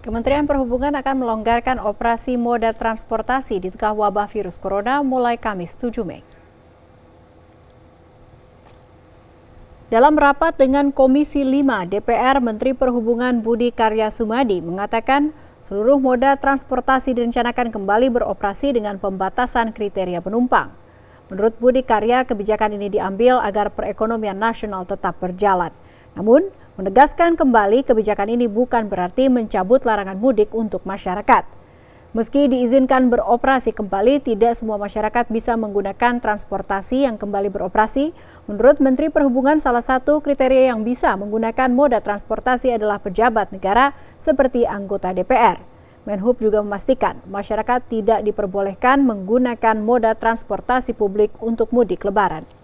Kementerian Perhubungan akan melonggarkan operasi moda transportasi di tengah wabah virus corona mulai Kamis 7 Mei. Dalam rapat dengan Komisi 5 DPR, Menteri Perhubungan Budi Karya Sumadi mengatakan seluruh moda transportasi direncanakan kembali beroperasi dengan pembatasan kriteria penumpang. Menurut Budi Karya, kebijakan ini diambil agar perekonomian nasional tetap berjalan. Namun, menegaskan kembali kebijakan ini bukan berarti mencabut larangan mudik untuk masyarakat. Meski diizinkan beroperasi kembali, tidak semua masyarakat bisa menggunakan transportasi yang kembali beroperasi. Menurut Menteri Perhubungan, salah satu kriteria yang bisa menggunakan moda transportasi adalah pejabat negara seperti anggota DPR. Menhub juga memastikan masyarakat tidak diperbolehkan menggunakan moda transportasi publik untuk mudik lebaran.